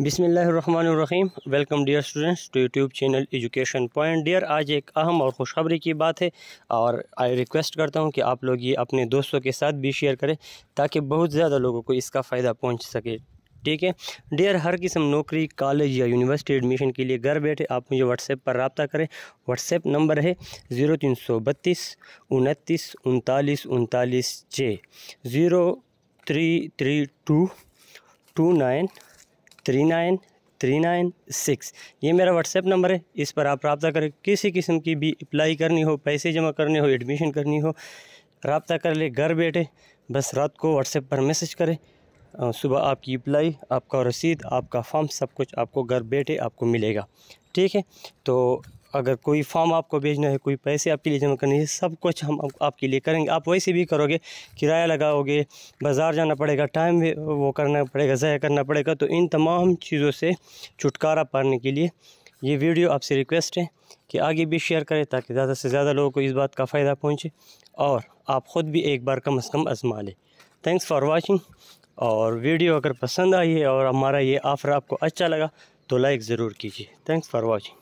बिसमीम welcome dear students to YouTube channel education point dear आज एक अहम और खुशखबरी की बात है और आई रिक्वेस्ट करता हूं कि आप लोग ये अपने दोस्तों के साथ भी शेयर करें ताकि बहुत ज़्यादा लोगों को इसका फ़ायदा पहुंच सके ठीक है डियर हर किस्म नौकरी कॉलेज या यूनिवर्सिटी एडमिशन के लिए घर बैठे आप मुझे व्हाट्सएप पर रबता करें व्हाट्सएप नंबर है ज़ीरो तीन सौ बत्तीस उनतीस उनतालीस उनतालीस छः zero three three two two nine three nine three nine six ये मेरा व्हाट्सएप नंबर है इस पर आप रबता करें किसी किस्म की भी अप्लाई करनी हो पैसे जमा करने हो एडमिशन करनी हो रबता कर ले घर बैठे बस रात को व्हाट्सएप पर मैसेज करें सुबह आपकी अप्लाई आपका रसीद आपका फॉर्म सब कुछ आपको घर बैठे आपको मिलेगा ठीक है तो अगर कोई फॉर्म आपको भेजना है कोई पैसे आपके लिए जमा करने हैं सब कुछ हम आपके लिए करेंगे आप वैसे भी करोगे किराया लगाओगे बाज़ार जाना पड़ेगा टाइम वो करना पड़ेगा ज़ाया करना पड़ेगा तो इन तमाम चीज़ों से छुटकारा पाने के लिए ये वीडियो आपसे रिक्वेस्ट है कि आगे भी शेयर करें ताकि ज़्यादा से ज़्यादा लोगों को इस बात का फ़ायदा पहुँचे और आप ख़ुद भी एक बार कम अज़ कम आजमा लें थैंक्स फॉर वॉचिंग और वीडियो अगर पसंद आई है और हमारा ये ऑफर आपको अच्छा लगा तो लाइक ज़रूर कीजिए थैंक्स फॉर वॉचिंग